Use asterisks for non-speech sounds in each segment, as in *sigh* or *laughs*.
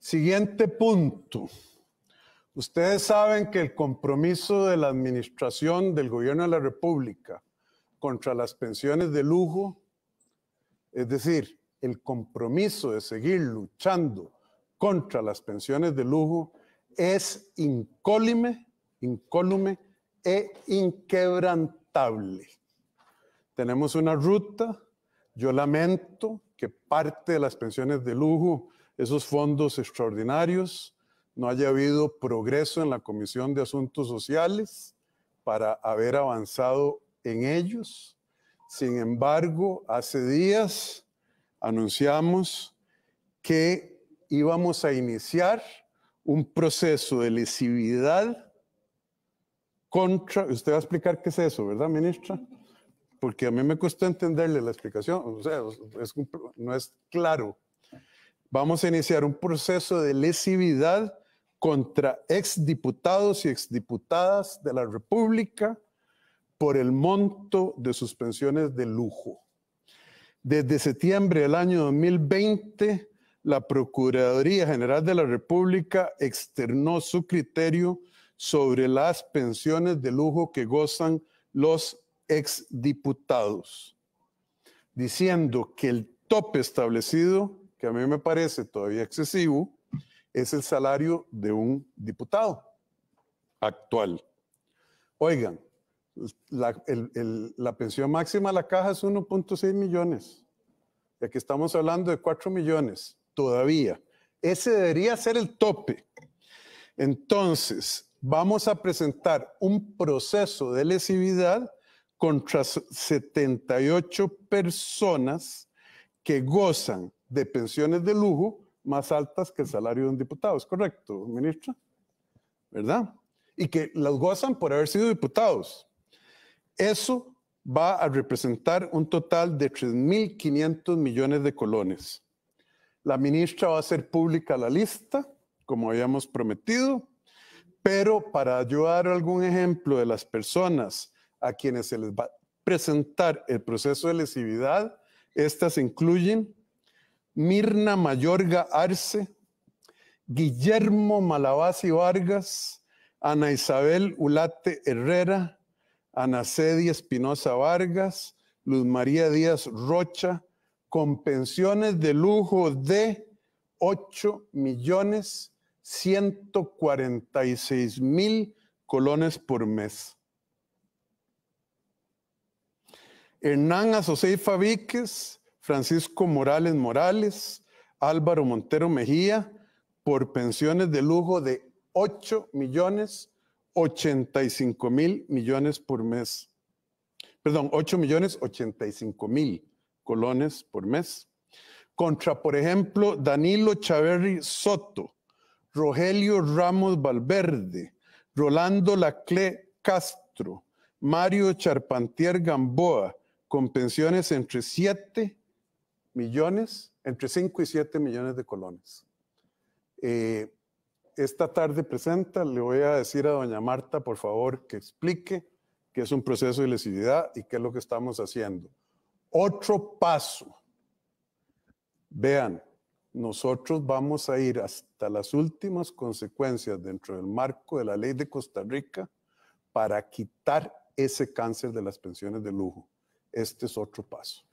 Siguiente punto. Ustedes saben que el compromiso de la administración del gobierno de la República contra las pensiones de lujo, es decir, el compromiso de seguir luchando contra las pensiones de lujo, es incólume, incólume e inquebrantable. Tenemos una ruta, yo lamento que parte de las pensiones de lujo esos fondos extraordinarios, no haya habido progreso en la Comisión de Asuntos Sociales para haber avanzado en ellos. Sin embargo, hace días anunciamos que íbamos a iniciar un proceso de lesividad contra... Usted va a explicar qué es eso, ¿verdad, ministra? Porque a mí me costó entenderle la explicación, o sea, no es claro Vamos a iniciar un proceso de lesividad contra exdiputados y exdiputadas de la República por el monto de sus pensiones de lujo. Desde septiembre del año 2020, la Procuraduría General de la República externó su criterio sobre las pensiones de lujo que gozan los exdiputados, diciendo que el tope establecido que a mí me parece todavía excesivo, es el salario de un diputado actual. Oigan, la, pensión máxima de la caja es 1.6 millones. ya aquí estamos hablando de 4 millones todavía. Ese debería ser el tope. Entonces, vamos a presentar un proceso de lesividad contra 78 personas que gozan de pensiones de lujo más altas que el salario de un diputado, ¿es correcto, ministro? ¿Verdad? Y que las gozan por haber sido diputados. Eso va a representar un total de 3.500 millones de colones. La ministra va a hacer pública la lista, como habíamos prometido, pero para ayudar algún ejemplo de las personas a quienes se les va a presentar el proceso de lesividad, estas incluyen Mirna Mayorga Arce, Guillermo Malabasi Vargas, Ana Isabel Ulate Herrera, Ana Cedi Espinosa Vargas, Luz María Díaz Rocha, con pensiones de lujo de 8 millones 146 mil colones por mes. Hernán Azoseifa Víquez, Francisco Morales Morales, Álvaro Montero Mejía, por pensiones de lujo de 8 millones 85 mil millones por mes. Perdón, 8 millones 85 mil colones por mes. Contra, por ejemplo, Danilo Chaverri Soto, Rogelio Ramos Valverde, Rolando Lacle Castro, Mario Charpantier Gamboa, con pensiones entre 7 millones, entre 5 y 7 millones de colones. Eh, esta tarde presenta, le voy a decir a doña Marta, por favor, que explique qué es un proceso de lesividad y qué es lo que estamos haciendo. Otro paso. Vean, nosotros vamos a ir hasta las últimas consecuencias dentro del marco de la ley de Costa Rica para quitar ese cáncer de las pensiones de lujo. Este es otro paso.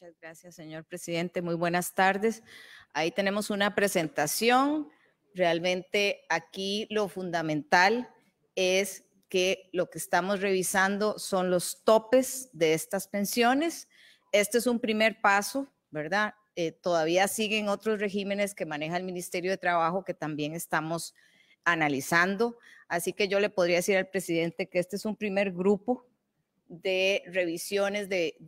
Muchas gracias, señor presidente. Muy buenas tardes. Ahí tenemos una presentación. Realmente aquí lo fundamental es que lo que estamos revisando son los topes de estas pensiones. Este es un primer paso, ¿verdad? Eh, todavía siguen otros regímenes que maneja el Ministerio de Trabajo que también estamos analizando. Así que yo le podría decir al presidente que este es un primer grupo de revisiones de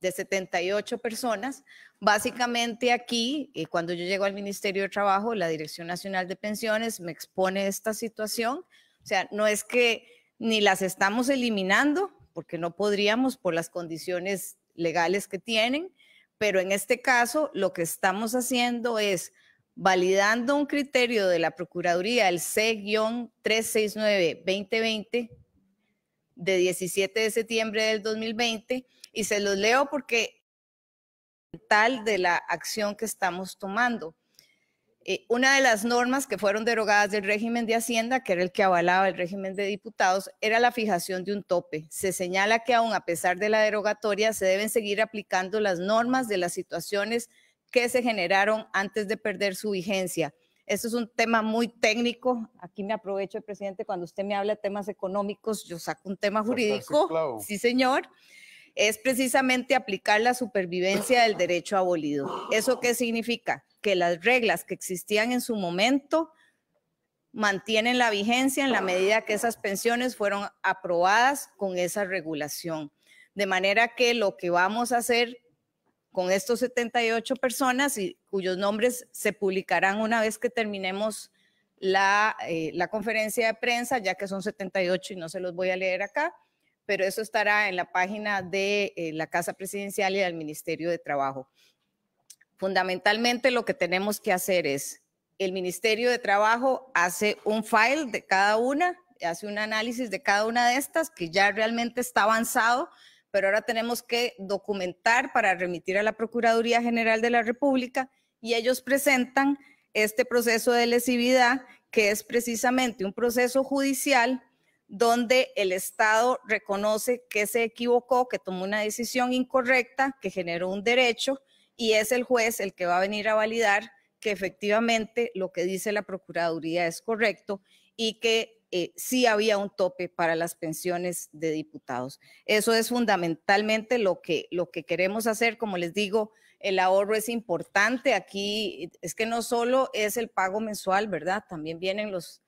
de 78 personas. Básicamente aquí, eh, cuando yo llego al Ministerio de Trabajo, la Dirección Nacional de Pensiones me expone esta situación. O sea, no es que ni las estamos eliminando, porque no podríamos por las condiciones legales que tienen, pero en este caso lo que estamos haciendo es validando un criterio de la Procuraduría, el C-369-2020, de 17 de septiembre del 2020, y se los leo porque tal de la acción que estamos tomando. Eh, una de las normas que fueron derogadas del régimen de Hacienda, que era el que avalaba el régimen de diputados, era la fijación de un tope. Se señala que aún a pesar de la derogatoria, se deben seguir aplicando las normas de las situaciones que se generaron antes de perder su vigencia. Esto es un tema muy técnico. Aquí me aprovecho, presidente, cuando usted me habla de temas económicos, yo saco un tema jurídico. Sí, señor es precisamente aplicar la supervivencia del derecho abolido. ¿Eso qué significa? Que las reglas que existían en su momento mantienen la vigencia en la medida que esas pensiones fueron aprobadas con esa regulación. De manera que lo que vamos a hacer con estos 78 personas y cuyos nombres se publicarán una vez que terminemos la, eh, la conferencia de prensa, ya que son 78 y no se los voy a leer acá, pero eso estará en la página de eh, la Casa Presidencial y del Ministerio de Trabajo. Fundamentalmente lo que tenemos que hacer es, el Ministerio de Trabajo hace un file de cada una, hace un análisis de cada una de estas que ya realmente está avanzado, pero ahora tenemos que documentar para remitir a la Procuraduría General de la República y ellos presentan este proceso de lesividad, que es precisamente un proceso judicial donde el Estado reconoce que se equivocó, que tomó una decisión incorrecta, que generó un derecho y es el juez el que va a venir a validar que efectivamente lo que dice la Procuraduría es correcto y que eh, sí había un tope para las pensiones de diputados. Eso es fundamentalmente lo que, lo que queremos hacer. Como les digo, el ahorro es importante. Aquí es que no solo es el pago mensual, ¿verdad? También vienen los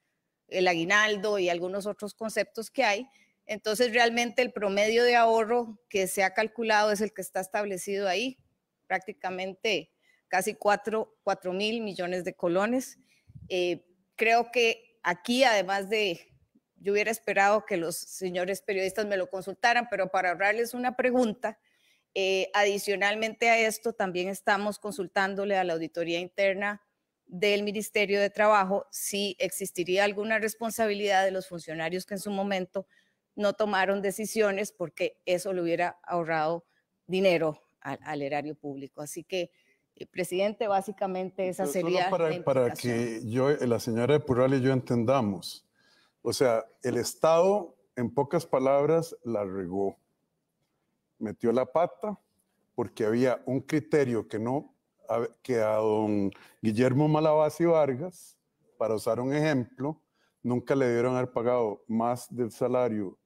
el aguinaldo y algunos otros conceptos que hay. Entonces, realmente el promedio de ahorro que se ha calculado es el que está establecido ahí, prácticamente casi 4, mil millones de colones. Eh, creo que aquí, además de, yo hubiera esperado que los señores periodistas me lo consultaran, pero para ahorrarles una pregunta, eh, adicionalmente a esto, también estamos consultándole a la auditoría interna del Ministerio de Trabajo si existiría alguna responsabilidad de los funcionarios que en su momento no tomaron decisiones porque eso le hubiera ahorrado dinero al, erario público. Así que, eh, presidente, básicamente esa sería... Para, para que yo, la señora de Pural y yo entendamos. O sea, el Estado, en pocas palabras, la regó, metió la pata porque había un criterio que no que a don Guillermo Malabasi Vargas, para usar un ejemplo, nunca le debieron haber pagado más del salario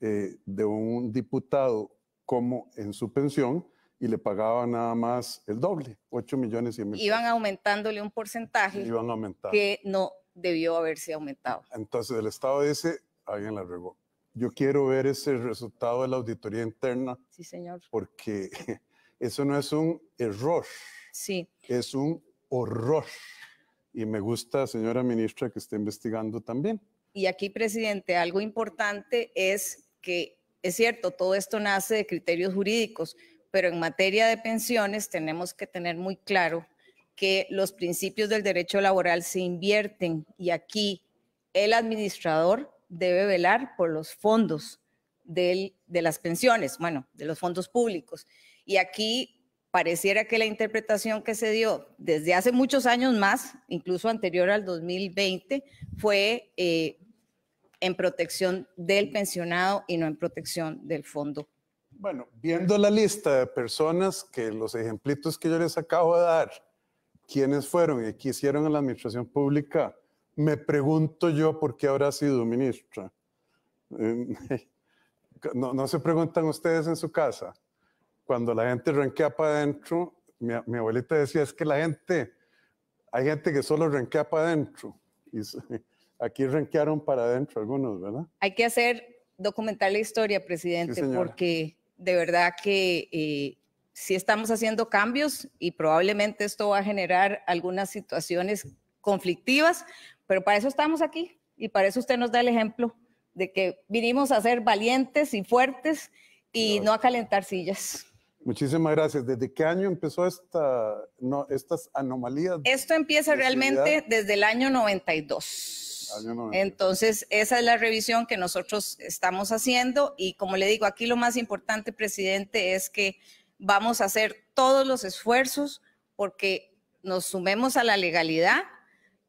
eh, de un diputado como en su pensión y le pagaban nada más el doble, 8 millones y medio. Iban aumentándole un porcentaje que no debió haberse aumentado. Entonces el Estado dice, alguien la regó. Yo quiero ver ese resultado de la auditoría interna. Sí, señor. Porque *laughs* eso no es un error, Sí. Es un horror. Y me gusta, señora ministra, que esté investigando también. Y aquí, presidente, algo importante es que, es cierto, todo esto nace de criterios jurídicos, pero en materia de pensiones tenemos que tener muy claro que los principios del derecho laboral se invierten y aquí el administrador debe velar por los fondos de las pensiones, bueno, de los fondos públicos. Y aquí pareciera que la interpretación que se dio desde hace muchos años más, incluso anterior al 2020, fue eh, en protección del pensionado y no en protección del fondo. Bueno, viendo la lista de personas que los ejemplitos que yo les acabo de dar, quiénes fueron y qué hicieron en la administración pública, me pregunto yo por qué habrá sido ministra. Em, *laughs* no se preguntan ustedes en su casa cuando la gente ranquea para adentro, mi, abuelita decía, es que la gente, hay gente que solo ranquea para adentro. Y *laughs* aquí ranquearon para adentro algunos, ¿verdad? Hay que hacer documentar la historia, presidente, porque de verdad que eh, sí estamos haciendo cambios y probablemente esto va a generar algunas situaciones conflictivas, pero para eso estamos aquí y para eso usted nos da el ejemplo de que vinimos a ser valientes y fuertes y no a calentar sillas. Muchísimas gracias. ¿Desde qué año empezó estas anomalías? Esto empieza realmente desde el año 92. Entonces, esa es la revisión que nosotros estamos haciendo y como le digo, aquí lo más importante, presidente, es que vamos a hacer todos los esfuerzos porque nos sumemos a la legalidad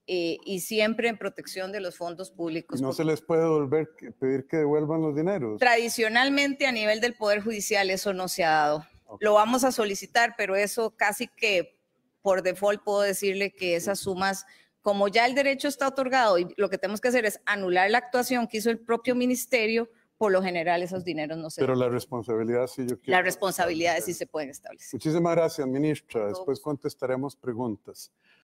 eh, y siempre en protección de los fondos públicos. ¿No se les puede volver, pedir que devuelvan los dineros? Tradicionalmente a nivel del Poder Judicial eso no se ha dado. Lo vamos a solicitar, pero eso casi que por default puedo decirle que esas sumas, como ya el derecho está otorgado y lo que tenemos que hacer es anular la actuación que hizo el propio ministerio, por lo general esos dineros no se Pero la responsabilidad sí yo Las responsabilidades sí se pueden establecer. Muchísimas gracias, ministra. Después pues. contestaremos preguntas.